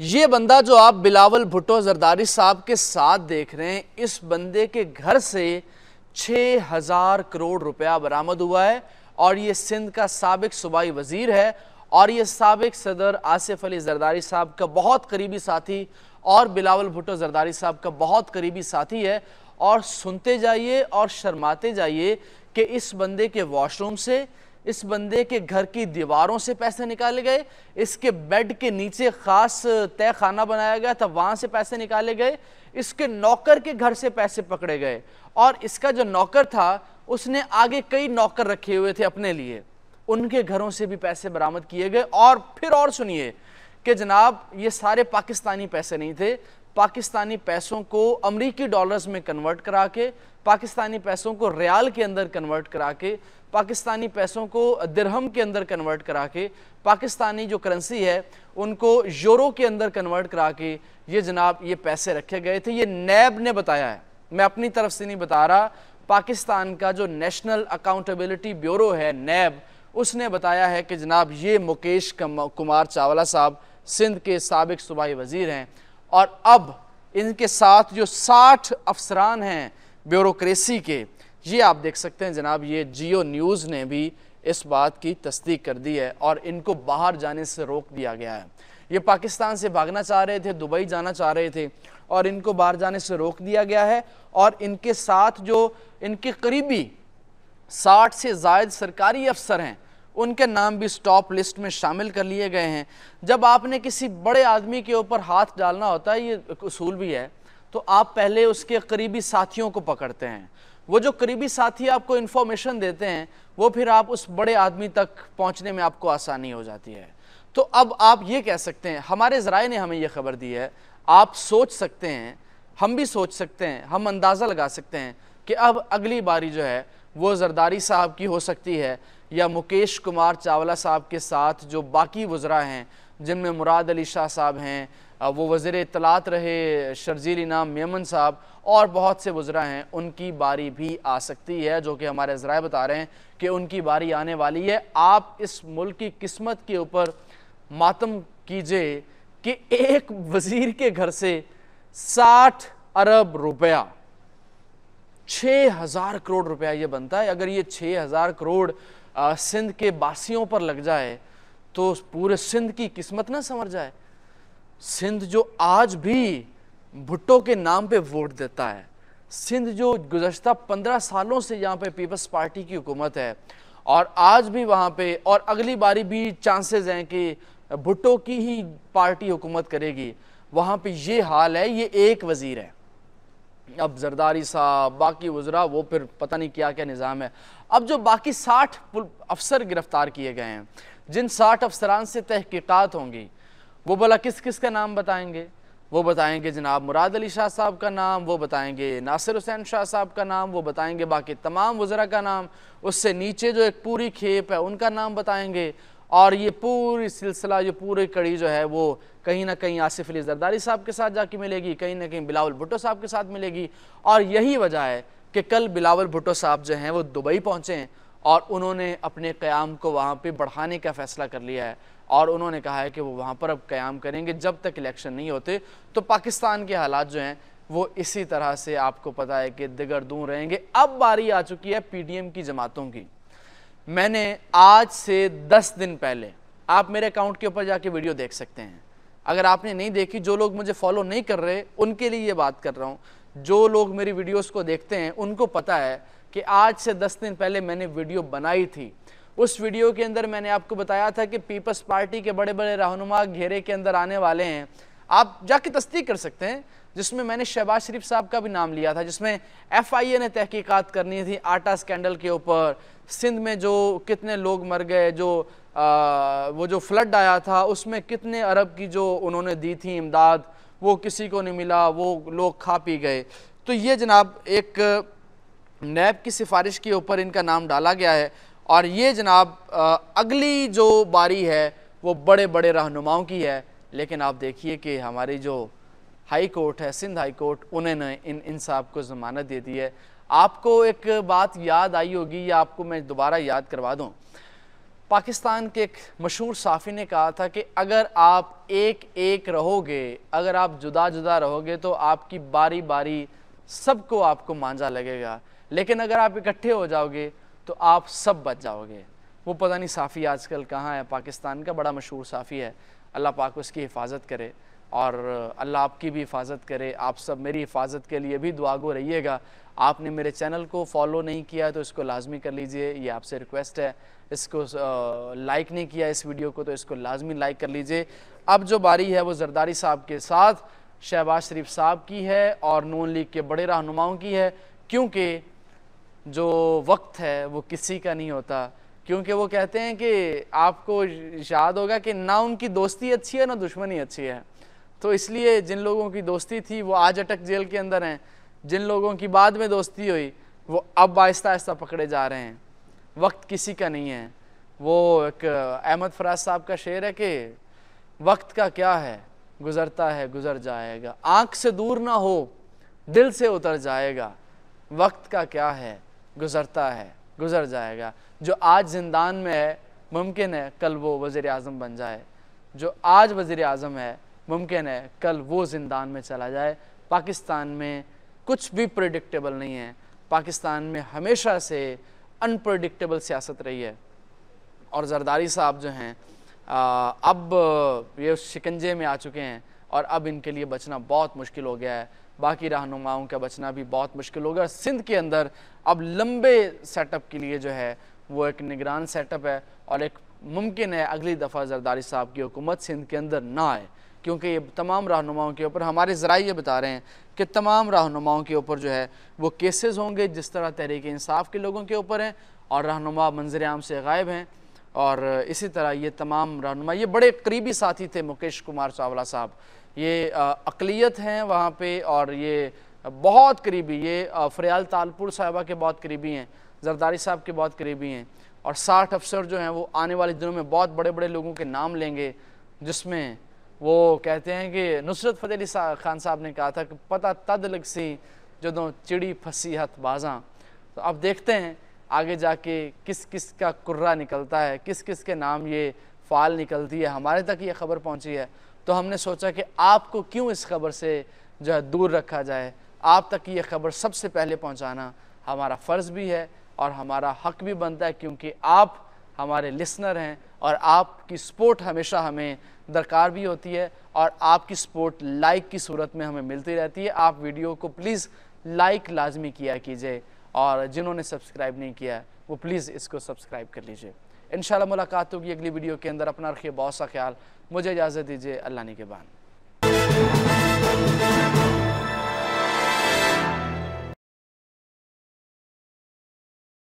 ये बंदा जो आप बिलावल भुट्टो जरदारी साहब के साथ देख रहे हैं इस बंदे के घर से 6000 करोड़ रुपया बरामद हुआ है और ये सिंध का सबक सूबाई वजीर है और ये सबक सदर आसिफ अली जरदारी साहब का बहुत करीबी साथी और बिलावल भुट्टो जरदारी साहब का बहुत करीबी साथी है और सुनते जाइए और शर्माते जाइए कि इस बंदे के वॉशरूम से इस बंदे के घर की दीवारों से पैसे निकाले गए इसके बेड के नीचे खास तय खाना बनाया गया था वहां से पैसे निकाले गए इसके नौकर के घर से पैसे पकड़े गए और इसका जो नौकर था उसने आगे कई नौकर रखे हुए थे अपने लिए उनके घरों से भी पैसे बरामद किए गए और फिर और सुनिए कि जनाब ये सारे पाकिस्तानी पैसे नहीं थे पाकिस्तानी पैसों को अमरीकी डॉलर्स में कन्वर्ट करा के पाकिस्तानी पैसों को रियाल के अंदर कन्वर्ट करा के पाकिस्तानी पैसों को दिरहम के अंदर कन्वर्ट करा के पाकिस्तानी जो करेंसी है उनको यूरो के अंदर कन्वर्ट करा के ये जनाब ये पैसे रखे गए थे ये नैब ने बताया है मैं अपनी तरफ से नहीं बता रहा पाकिस्तान का जो नेशनल अकाउंटेबिलिटी ब्यूरो है नैब उसने बताया है कि जनाब ये मुकेश कुमार चावला साहब सिंध के सबक सूबाई वज़ीर हैं और अब इनके साथ जो 60 अफसरान हैं ब्यूरोक्रेसी के ये आप देख सकते हैं जनाब ये जियो न्यूज़ ने भी इस बात की तस्दीक कर दी है और इनको बाहर जाने से रोक दिया गया है ये पाकिस्तान से भागना चाह रहे थे दुबई जाना चाह रहे थे और इनको बाहर जाने से रोक दिया गया है और इनके साथ जो इनके करीबी साठ से जायद सरकारी अफसर हैं उनके नाम भी स्टॉप लिस्ट में शामिल कर लिए गए हैं जब आपने किसी बड़े आदमी के ऊपर हाथ डालना होता है ये असूल भी है तो आप पहले उसके करीबी साथियों को पकड़ते हैं वो जो करीबी साथी आपको इन्फॉर्मेशन देते हैं वो फिर आप उस बड़े आदमी तक पहुंचने में आपको आसानी हो जाती है तो अब आप ये कह सकते हैं हमारे ज़राए ने हमें यह खबर दी है आप सोच सकते हैं हम भी सोच सकते हैं हम अंदाज़ा लगा सकते हैं कि अब अगली बारी जो है वो जरदारी साहब की हो सकती है या मुकेश कुमार चावला साहब के साथ जो बाकी वज्रा हैं जिनमें मुराद अली शाह साहब हैं वो वज़र इतलात रहे शर्जील इनाम मेमन साहब और बहुत से वज्रा हैं उनकी बारी भी आ सकती है जो कि हमारे ज़रा बता रहे हैं कि उनकी बारी आने वाली है आप इस मुल्क की किस्मत के ऊपर मातम कीजिए कि एक वज़ीर के घर से साठ अरब रुपया छः हज़ार करोड़ रुपया ये बनता है अगर ये छः हज़ार करोड़ सिंध के बासियों पर लग जाए तो पूरे सिंध की किस्मत ना संवर जाए सिंध जो आज भी भुट्टो के नाम पे वोट देता है सिंध जो गुजशत पंद्रह सालों से यहाँ पे पीपल्स पार्टी की हुकूमत है और आज भी वहाँ पे और अगली बारी भी चांसेस हैं कि भुट्टो की ही पार्टी हुकूमत करेगी वहाँ पे ये हाल है ये एक वज़ीर है अब जरदारी साहब बाकी वज्रा वो फिर पता नहीं क्या क्या निज़ाम है अब जो बाकी साठ अफसर गिरफ़्तार किए गए हैं जिन साठ अफसरान से तहकीकात होंगी वो भला किस किस का नाम बताएंगे वो बताएंगे जनाब मुराद अली शाह साहब का नाम वो बताएंगे नासिर हुसैन शाह साहब का नाम वो बताएंगे बाकी तमाम वज़रा का नाम उससे नीचे जो एक पूरी खेप है उनका नाम बताएंगे और ये पूरी सिलसिला ये पूरी कड़ी जो है वो कहीं ना कहीं आसिफ अली जरदारी साहब के साथ जाके मिलेगी कहीं ना कहीं बिलावल भुट्टो साहब के साथ मिलेगी और यही वजह है कि कल बिलावल भुट्टो साहब जो हैं वो दुबई पहुँचे हैं और उन्होंने अपने क़्याम को वहाँ पर बढ़ाने का फ़ैसला कर लिया है और उन्होंने कहा है कि वो वहाँ पर अब क़्याम करेंगे जब तक इलेक्शन नहीं होते तो पाकिस्तान के हालात जो हैं वो इसी तरह से आपको पता है कि दिगर दूर रहेंगे अब बारी आ चुकी है एम की जमातों की मैंने आज से दस दिन पहले आप मेरे अकाउंट के ऊपर जाके वीडियो देख सकते हैं अगर आपने नहीं देखी जो लोग मुझे फॉलो नहीं कर रहे उनके लिए ये बात कर रहा हूँ जो लोग मेरी वीडियोस को देखते हैं उनको पता है कि आज से दस दिन पहले मैंने वीडियो बनाई थी उस वीडियो के अंदर मैंने आपको बताया था कि पीपल्स पार्टी के बड़े बड़े रहनुमा घेरे के अंदर आने वाले हैं आप जाके तस्दीक कर सकते हैं जिसमें मैंने शहबाज शरीफ साहब का भी नाम लिया था जिसमें एफ आई ए ने तहकीकात करनी थी आटा स्कैंडल के ऊपर सिंध में जो कितने लोग मर गए जो आ, वो जो फ्लड आया था उसमें कितने अरब की जो उन्होंने दी थी इमदाद वो किसी को नहीं मिला वो लोग खा पी गए तो ये जनाब एक नैब की सिफारिश के ऊपर इनका नाम डाला गया है और ये जनाब अगली जो बारी है वो बड़े बड़े रहनुमाओं की है लेकिन आप देखिए कि हमारी जो हाई कोर्ट है सिंध हाई कोर्ट उन्होंने इन इन साहब को ज़मानत दे दी है आपको एक बात याद आई होगी या आपको मैं दोबारा याद करवा दूँ पाकिस्तान के एक मशहूर साफ़ी ने कहा था कि अगर आप एक एक रहोगे अगर आप जुदा जुदा रहोगे तो आपकी बारी बारी सबको आपको मांझा लगेगा लेकिन अगर आप इकट्ठे हो जाओगे तो आप सब बच जाओगे वो पता नहीं साफ़ी आजकल कहाँ है पाकिस्तान का बड़ा मशहूर साफ़ी है अल्लाह पाक उसकी हिफाजत करे और अल्लाह आपकी भी हिफाजत करे आप सब मेरी हिफाजत के लिए भी दुआगो रहिएगा आपने मेरे चैनल को फॉलो नहीं किया तो इसको लाजमी कर लीजिए ये आपसे रिक्वेस्ट है इसको लाइक नहीं किया इस वीडियो को तो इसको लाजमी लाइक कर लीजिए अब जो बारी है वो जरदारी साहब के साथ शहबाज शरीफ साहब की है और नून लीग के बड़े रहनुमाओं की है क्योंकि जो वक्त है वो किसी का नहीं होता क्योंकि वो कहते हैं कि आपको याद होगा कि ना उनकी दोस्ती अच्छी है ना दुश्मनी अच्छी है तो इसलिए जिन लोगों की दोस्ती थी वो आज अटक जेल के अंदर हैं जिन लोगों की बाद में दोस्ती हुई वो अब आहिस्ता आहिस्ता पकड़े जा रहे हैं वक्त किसी का नहीं है वो एक अहमद फराज साहब का शेर है कि वक्त का क्या है गुज़रता है गुज़र जाएगा आँख से दूर ना हो दिल से उतर जाएगा वक्त का क्या है गुज़रता है गुजर जाएगा जो आज जिंदान में है मुमकिन है कल वो वज़र अजम बन जाए जो आज वज़र अजम है मुमकिन है कल वो जिंदान में चला जाए पाकिस्तान में कुछ भी प्रडिक्टेबल नहीं है पाकिस्तान में हमेशा से अनप्रडिक्टेबल सियासत रही है और जरदारी साहब जो हैं अब ये शिकंजे में आ चुके हैं और अब इनके लिए बचना बहुत मुश्किल हो गया है बाकी रहनुमाओं का बचना भी बहुत मुश्किल होगा सिंध के अंदर अब लंबे सेटअप के लिए जो है वो एक निगरान सेटअप है और एक मुमकिन है अगली दफ़ा जरदारी साहब की हुकूमत सिंध के अंदर ना आए क्योंकि ये तमाम रहनुमाओं के ऊपर हमारे ज़रा ये बता रहे हैं कि तमाम रहनुमाओं के ऊपर जो है वो केसेस होंगे जिस तरह तहरीक इंसाफ के लोगों के ऊपर हैं और रहनुमा मंजर आम से गायब हैं और इसी तरह ये तमाम रहनुमा ये बड़े करीबी साथी थे मुकेश कुमार चावला साहब ये अकलीत हैं वहाँ पे और ये बहुत करीबी ये फरियाल तालपुर साहबा के बहुत करीबी हैं जरदारी साहब के बहुत करीबी हैं और साठ अफसर जो हैं वो आने वाले दिनों में बहुत बड़े बड़े लोगों के नाम लेंगे जिसमें वो कहते हैं कि नुसरत फतेह अली सा, खान साहब ने कहा था कि पता तद लग सी जो चिड़ी फंसी हथ बाजा तो अब देखते हैं आगे जाके किस किस का कुर्रा निकलता है किस किस के नाम ये फाल निकलती है हमारे तक ये खबर पहुंची है तो हमने सोचा कि आपको क्यों इस खबर से जो है दूर रखा जाए आप तक ये खबर सबसे पहले पहुंचाना हमारा फ़र्ज़ भी है और हमारा हक भी बनता है क्योंकि आप हमारे लिसनर हैं और आपकी सपोर्ट हमेशा हमें दरकार भी होती है और आपकी सपोर्ट लाइक की सूरत में हमें मिलती रहती है आप वीडियो को प्लीज़ लाइक लाजमी किया कीजिए और जिन्होंने सब्सक्राइब नहीं किया वो प्लीज़ इसको सब्सक्राइब कर लीजिए इन मुलाकात होगी अगली वीडियो के अंदर अपना रखिए बहुत सा ख्याल मुझे इजाज़त दीजिए अल्लाह ने के बान